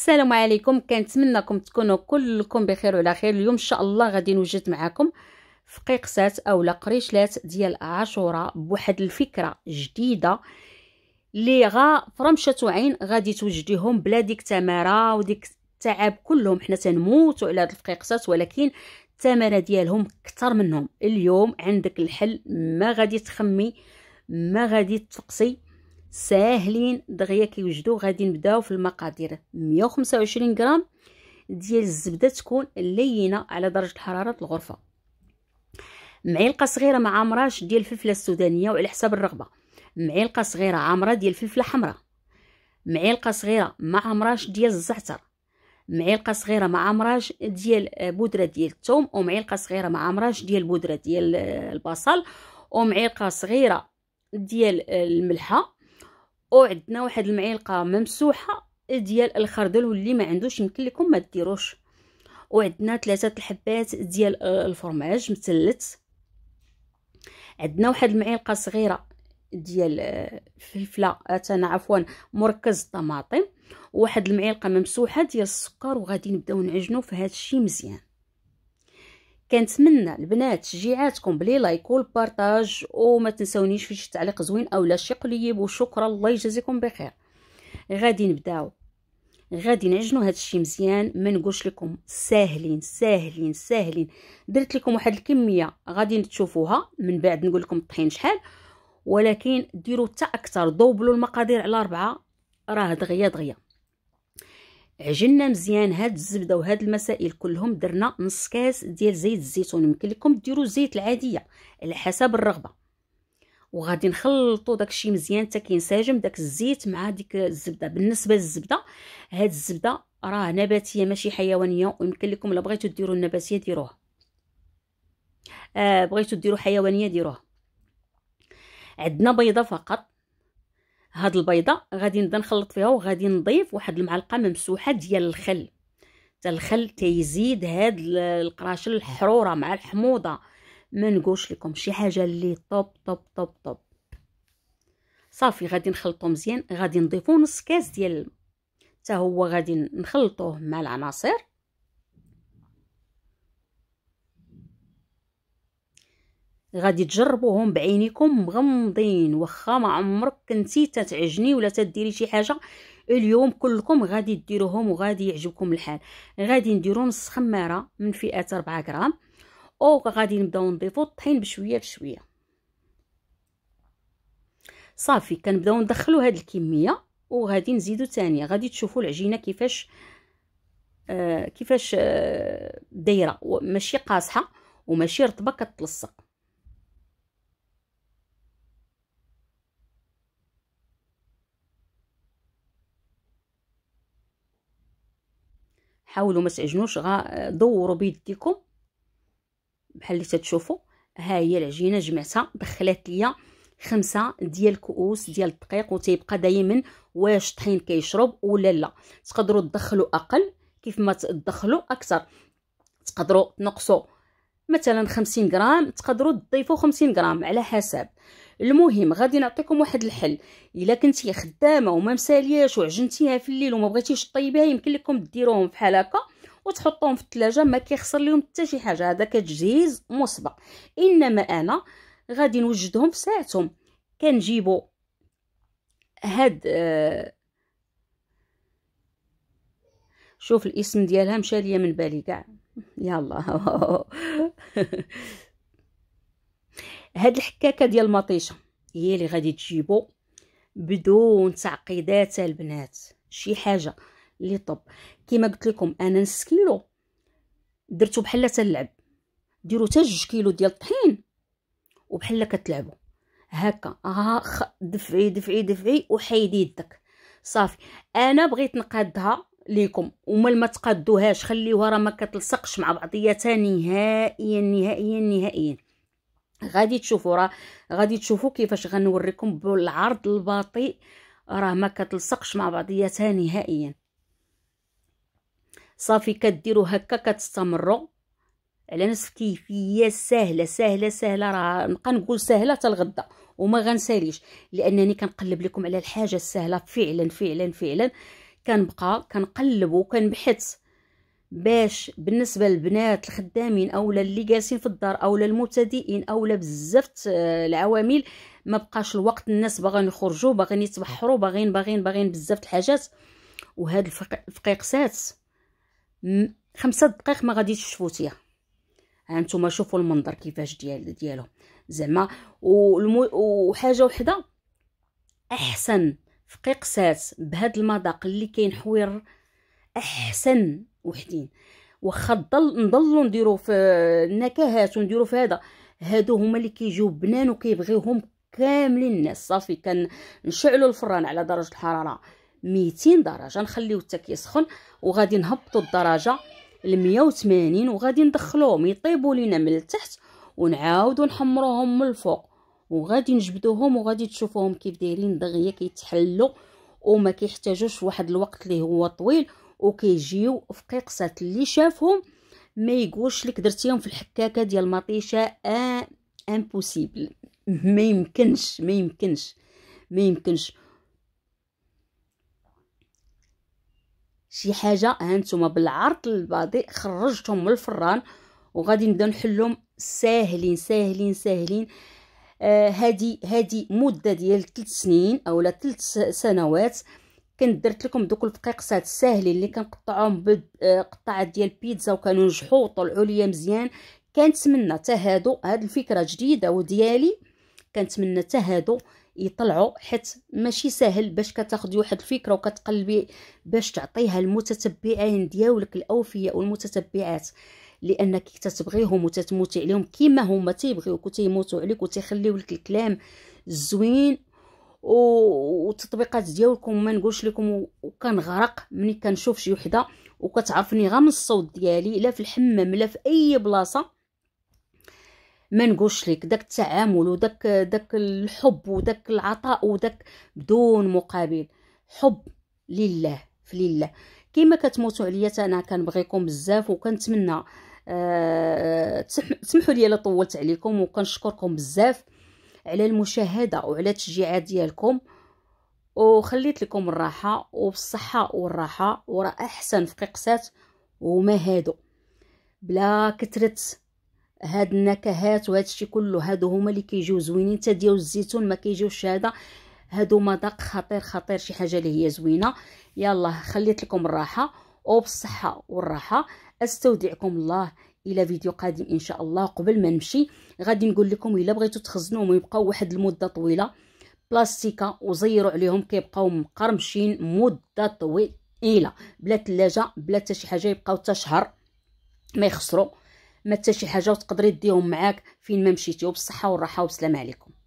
السلام عليكم كنتمنىكم تكونوا كلكم بخير وعلى خير اليوم ان شاء الله غادي نوجد معكم فقيقسات اولا قريشلات ديال عاشوراء بواحد الفكره جديده اللي غا فرمشه عين غادي توجديهم بلا ديك التماره وديك التعب كلهم حنا تنموتوا على هاد الفقيقسات ولكن التماره ديالهم كتر منهم اليوم عندك الحل ما غادي تخمي ما غادي تقصي ساهلين دغيا كيوجدوا غادي نبداو في المقادير 125 غرام ديال الزبده تكون لينه على درجه حراره الغرفه معلقه صغيره مع عامراش ديال الفلفله السودانيه وعلى حسب الرغبه معلقه صغيره عامره ديال الفلفله حمراء معلقه صغيره مع عامراش ديال الزعتر معلقه صغيره مع عامراش ديال بودره ديال الثوم ومعلقه صغيره مع عامراش ديال بودره ديال البصل ومعلقه صغيره ديال الملحه وعندنا واحد المعلقه ممسوحه ديال الخردل واللي ما عندوش يمكن لكم ما ديروش وعندنا ثلاثه الحبات ديال الفرماج مثلث عندنا واحد المعلقه صغيره ديال آه، فلفله آه، انا عفوا مركز الطماطم وواحد المعلقه ممسوحه ديال السكر وغادي نبداو نعجنو في هذا الشيء مزيان كنتمنى البنات تشجيعاتكم بلي لايك والبارطاج وما تنسونيش في شي تعليق زوين اولا شي قليب وشكرا الله يجازيكم بخير غادي نبداو غادي نعجنوا هذا الشيء مزيان ما نقولش لكم ساهلين ساهلين ساهلين درت لكم واحد الكميه غادي تشوفوها من بعد نقول لكم الطحين شحال ولكن ديروا حتى اكثر دوبلوا المقادير على أربعة راه دغيا دغيا عجنا مزيان هاد الزبده وهاد المسائل كلهم درنا نص كاس ديال زيت الزيتون يمكن لكم ديروا الزيت العاديه على حسب الرغبه وغادي نخلطوا داكشي مزيان حتى كينسجم داك الزيت مع ديك الزبده بالنسبه للزبده هاد الزبده راه نباتيه ماشي حيوانيه ويمكن لكم الا بغيتوا ديروا النباتيه ديروها آه بغيتو ديروا حيوانيه ديروها عندنا بيضه فقط هاد البيضه غادي نبدا نخلط فيها وغادي نضيف واحد المعلقه ممسوحه ديال الخل حتى الخل تيزيد هاد القراشل الحروره مع الحموضه ما نقولش لكم شي حاجه اللي طوب طوب طوب طوب صافي غادي نخلطو مزيان غادي نضيفو نص كاس ديال الماء تا هو غادي نخلطوه مع العناصر غادي تجربوهم بعينيكم مغمضين واخا ما عمرك كنتي تتعجني ولا تديري شي حاجه اليوم كلكم غادي ديروهم وغادي يعجبكم الحال غادي نديرو نص خماره من فئه 4 غرام او غادي نبداو نضيفو الطحين بشويه بشويه صافي كنبداو ندخلو هاد الكميه وغادي نزيدو ثانيه غادي تشوفوا العجينه كيفاش آه كيفاش آه دايره ماشي قاصحه وماشي رطبه كتلصق حاولوا ما تعجنوش غا بيديكم بحال اللي تتشوفوا ها هي العجينه جمعتها دخلات ليا خمسة ديال كؤوس ديال الدقيق وتيبقى دائما واش الطحين كيشرب ولا لا تقدروا تدخلوا اقل كيف ما تدخلوا اكثر تقدروا تنقصوا مثلا 50 غرام تقدروا تضيفوا 50 غرام على حسب المهم غادي نعطيكم واحد الحل الا كنتي خدامه وما مسالياش وعجنتيها في الليل وما بغيتيش طيبيها يمكن لكم ديروهم بحال هكا وتحطوهم في الثلاجه ما كيخسر لهم حتى شي حاجه هذا كتجهيز مسبق انما انا غادي نوجدهم في ساعتهم كنجيبوا هاد شوف الاسم ديالها مشى ليا من بالي كاع يلا هاد الحكاكه ديال المطيشه هي اللي غادي تجيبو بدون تعقيدات البنات شي حاجه اللي طب كما قلت لكم انا نص كيلو درتو بحال تلعب ديرو حتى جوج كيلو ديال الطحين وبحال كتلعبوا هكا اخ آه، خ... دفعي دفعي دفعي وحيدي يدك صافي انا بغيت نقادها ليكم ومال ما تقادوهاش خليوها راه ما كتلصقش مع بعضياتها نهائيا نهائيا نهائيا غادي تشوفوا راه غادي تشوفوا كيفاش غنوريكم بالعرض البطيء راه ما كتلصقش مع بعضياتها نهائيا صافي كديروا هكا كتستمروا على نفس الكيفيه سهله سهله سهله راه نبقى نقول سهله حتى الغدا وما غنساليش لانني كنقلب لكم على الحاجه السهله فعلا فعلا فعلا كنبقى كنقلب وكنبحث باش بالنسبه للبنات الخدامين اولا اللي جالسين في الدار اولا المبتدئين اولا بزاف العوامل ما بقاش الوقت الناس باغين يخرجوا باغين يتبحروا باغيين باغيين باغيين بزاف الحاجات وهاد الفقيقسات خمسة دقائق ما غاديش فيها ها نتوما شوفوا المنظر كيفاش ديال ديالهم زعما وحاجه وحده احسن فقيقسات بهاد المذاق اللي كاين حوير احسن وحدين واخا ضل نضلوا نديرو في النكهات ونديرو في هذا هادو هما اللي كيجيو بنان وكيبغيوهم كاملين الناس صافي كنشعلوا الفران على درجه الحراره 200 درجه نخليوه حتى كيسخن وغادي نهبطوا الدرجه ل 180 وغادي ندخلوهم يطيبوا لينا من التحت ونعاودوا نحمروهم من الفوق وغادي نجبدوهم وغادي تشوفوهم كيف دايرين دغيا كيتحلوا وما كيحتاجوش واحد الوقت اللي هو طويل وكيجيو في قيقصه اللي شافهم ما يقولش لك درتيهم في الحكاكه ديال مطيشه آه امبوسيبل ما يمكنش ما يمكنش ما يمكنش شي حاجه هانتوما بالعرض الباضي خرجتهم من الفران وغادي نبدا نحلهم ساهلين ساهلين ساهلين هذه آه هذه مده ديال 3 سنين اولا 3 سنوات كنت درت لكم دوك الفقيقسات الساهلين اللي كنقطعهم بقطعات آه، ديال البيتزا نجحوا وطلعوا ليا مزيان كنتمنى حتى هادو هاد الفكره جديده وديالي كنتمنى حتى هادو يطلعوا حيت ماشي سهل باش كتاخدي واحد الفكره وكتقلبي باش تعطيها المتتبعين ديالك الاوفياء والمتتبعات لانك كتبغيهم وتتموتي عليهم كيما هما تيبغيوك وتيموتوا عليك وتيخليو لك الكلام الزوين والتطبيقات ديالكم ما نقولش لكم وكنغرق ملي كنشوف شي وحده وكتعرفني غير من الصوت ديالي لا في الحمام لا في اي بلاصه ما نقولش لك داك التعامل وداك داك الحب وداك العطاء وداك بدون مقابل حب لله في لله كما كتموتوا عليا انا كنبغيكم بزاف وكنتمنى أه تسمحوا لي الا طولت عليكم وكنشكركم بزاف على المشاهده وعلى التشجيعات ديالكم وخليت لكم الراحه وبالصحه والراحه ورا احسن في قيقسات وما هادو بلا كثرت هاد النكهات وهاد الشيء كله هادو هما اللي كيجيو زوينين حتى ديال الزيتون ما كيجيوش هذا هادو مذاق خطير خطير شي حاجه اللي هي زوينه يلا خليت لكم الراحه وبالصحه والراحه استودعكم الله الى فيديو قادم ان شاء الله قبل ما نمشي غادي نقول لكم الا بغيتو تخزنوهم يبقاو واحد المده طويله بلاستيكه وزيروا عليهم كيبقاو مقرمشين مده طويله بلا ثلاجه بلا حتى شي حاجه يبقاو حتى شهر ما يخسروا ما حتى شي حاجه وتقدري ديهم معاك فين ما مشيتي وبالصحه والراحه والسلام عليكم